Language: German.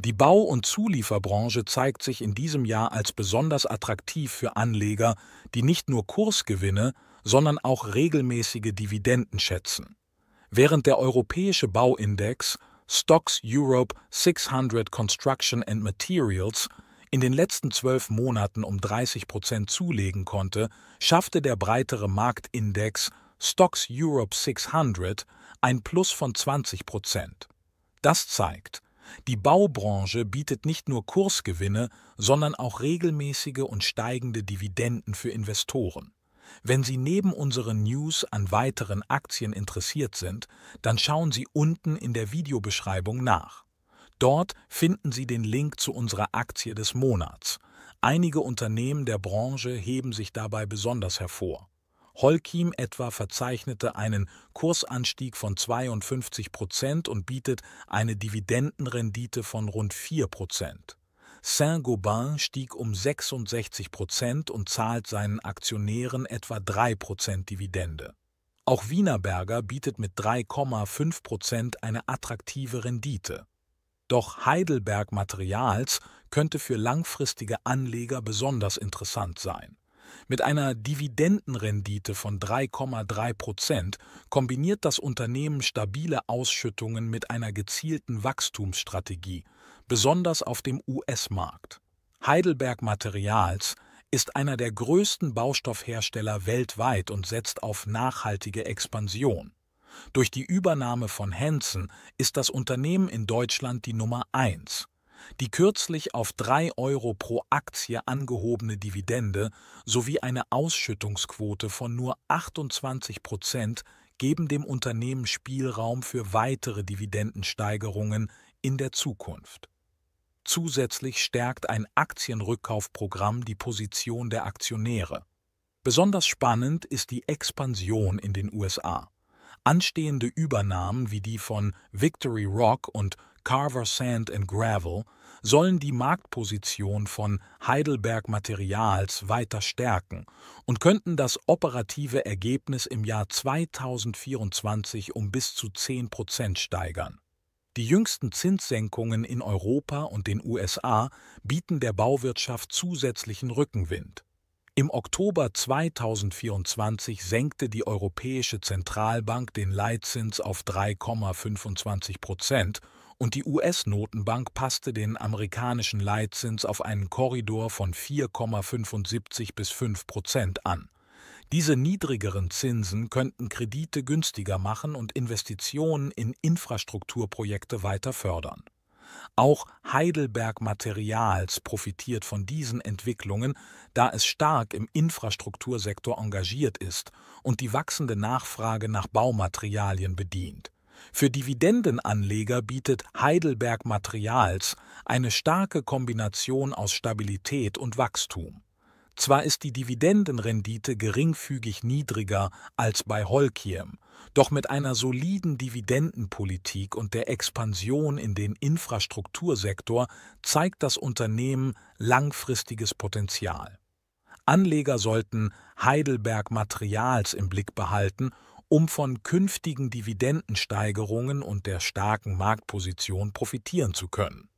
Die Bau- und Zulieferbranche zeigt sich in diesem Jahr als besonders attraktiv für Anleger, die nicht nur Kursgewinne, sondern auch regelmäßige Dividenden schätzen. Während der europäische Bauindex Stocks Europe 600 Construction and Materials in den letzten zwölf Monaten um 30 Prozent zulegen konnte, schaffte der breitere Marktindex Stocks Europe 600 ein Plus von 20 Prozent. Das zeigt, die Baubranche bietet nicht nur Kursgewinne, sondern auch regelmäßige und steigende Dividenden für Investoren. Wenn Sie neben unseren News an weiteren Aktien interessiert sind, dann schauen Sie unten in der Videobeschreibung nach. Dort finden Sie den Link zu unserer Aktie des Monats. Einige Unternehmen der Branche heben sich dabei besonders hervor. Holkim etwa verzeichnete einen Kursanstieg von 52 Prozent und bietet eine Dividendenrendite von rund 4 Prozent. Saint-Gobain stieg um 66 Prozent und zahlt seinen Aktionären etwa 3 Prozent Dividende. Auch Wienerberger bietet mit 3,5 Prozent eine attraktive Rendite. Doch Heidelberg Materials könnte für langfristige Anleger besonders interessant sein. Mit einer Dividendenrendite von 3,3 Prozent kombiniert das Unternehmen stabile Ausschüttungen mit einer gezielten Wachstumsstrategie, besonders auf dem US-Markt. Heidelberg Materials ist einer der größten Baustoffhersteller weltweit und setzt auf nachhaltige Expansion. Durch die Übernahme von Hansen ist das Unternehmen in Deutschland die Nummer 1 die kürzlich auf 3 Euro pro Aktie angehobene Dividende sowie eine Ausschüttungsquote von nur 28 Prozent geben dem Unternehmen Spielraum für weitere Dividendensteigerungen in der Zukunft. Zusätzlich stärkt ein Aktienrückkaufprogramm die Position der Aktionäre. Besonders spannend ist die Expansion in den USA. Anstehende Übernahmen wie die von Victory Rock und Carver Sand and Gravel sollen die Marktposition von Heidelberg Materials weiter stärken und könnten das operative Ergebnis im Jahr 2024 um bis zu 10 Prozent steigern. Die jüngsten Zinssenkungen in Europa und den USA bieten der Bauwirtschaft zusätzlichen Rückenwind. Im Oktober 2024 senkte die Europäische Zentralbank den Leitzins auf 3,25 Prozent und die US-Notenbank passte den amerikanischen Leitzins auf einen Korridor von 4,75 bis 5 Prozent an. Diese niedrigeren Zinsen könnten Kredite günstiger machen und Investitionen in Infrastrukturprojekte weiter fördern. Auch Heidelberg Materials profitiert von diesen Entwicklungen, da es stark im Infrastruktursektor engagiert ist und die wachsende Nachfrage nach Baumaterialien bedient. Für Dividendenanleger bietet Heidelberg Materials eine starke Kombination aus Stabilität und Wachstum. Zwar ist die Dividendenrendite geringfügig niedriger als bei Holcim, doch mit einer soliden Dividendenpolitik und der Expansion in den Infrastruktursektor zeigt das Unternehmen langfristiges Potenzial. Anleger sollten Heidelberg Materials im Blick behalten um von künftigen Dividendensteigerungen und der starken Marktposition profitieren zu können.